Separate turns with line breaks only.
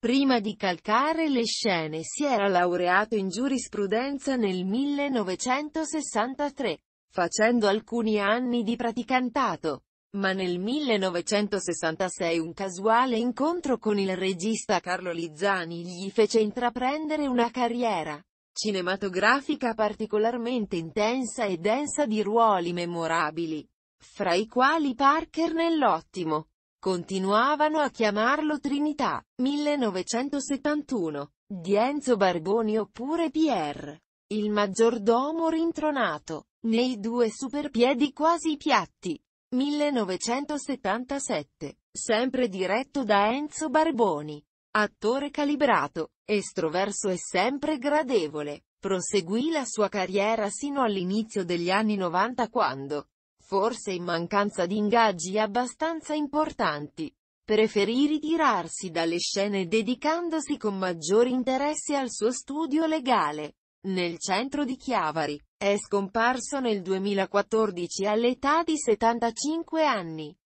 Prima di calcare le scene si era laureato in giurisprudenza nel 1963, facendo alcuni anni di praticantato. Ma nel 1966 un casuale incontro con il regista Carlo Lizzani gli fece intraprendere una carriera cinematografica particolarmente intensa e densa di ruoli memorabili, fra i quali Parker nell'ottimo Continuavano a chiamarlo Trinità, 1971, di Enzo Barboni oppure Pierre, il maggiordomo rintronato, nei due superpiedi quasi piatti, 1977, sempre diretto da Enzo Barboni. Attore calibrato, estroverso e sempre gradevole, proseguì la sua carriera sino all'inizio degli anni 90 quando, forse in mancanza di ingaggi abbastanza importanti, preferì ritirarsi dalle scene dedicandosi con maggior interesse al suo studio legale. Nel centro di Chiavari, è scomparso nel 2014 all'età di 75 anni.